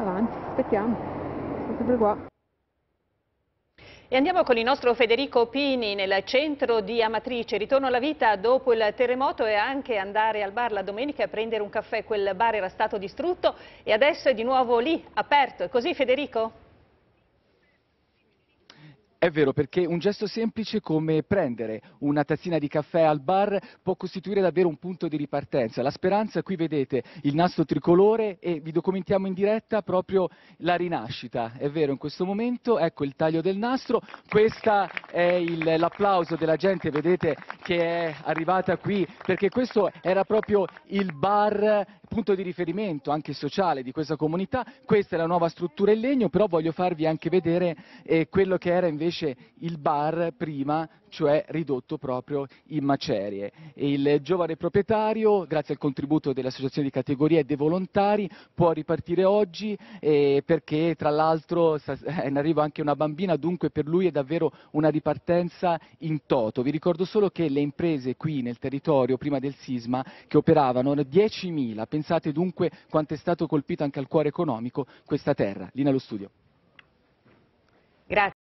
avanti, aspettiamo, sempre qua. E andiamo con il nostro Federico Pini nel centro di Amatrice, ritorno alla vita dopo il terremoto e anche andare al bar la domenica a prendere un caffè, quel bar era stato distrutto e adesso è di nuovo lì, aperto, è così Federico? È vero, perché un gesto semplice come prendere una tazzina di caffè al bar può costituire davvero un punto di ripartenza. La speranza, qui vedete il nastro tricolore e vi documentiamo in diretta proprio la rinascita. È vero, in questo momento, ecco il taglio del nastro, questo è l'applauso della gente, vedete che è arrivata qui, perché questo era proprio il bar punto di riferimento anche sociale di questa comunità. Questa è la nuova struttura in legno, però voglio farvi anche vedere eh, quello che era invece il bar prima cioè ridotto proprio in macerie. Il giovane proprietario, grazie al contributo delle associazioni di categoria e dei volontari, può ripartire oggi eh, perché tra l'altro è eh, in arrivo anche una bambina, dunque per lui è davvero una ripartenza in toto. Vi ricordo solo che le imprese qui nel territorio, prima del sisma, che operavano 10.000, pensate dunque quanto è stato colpito anche al cuore economico questa terra. Lina allo studio. Grazie.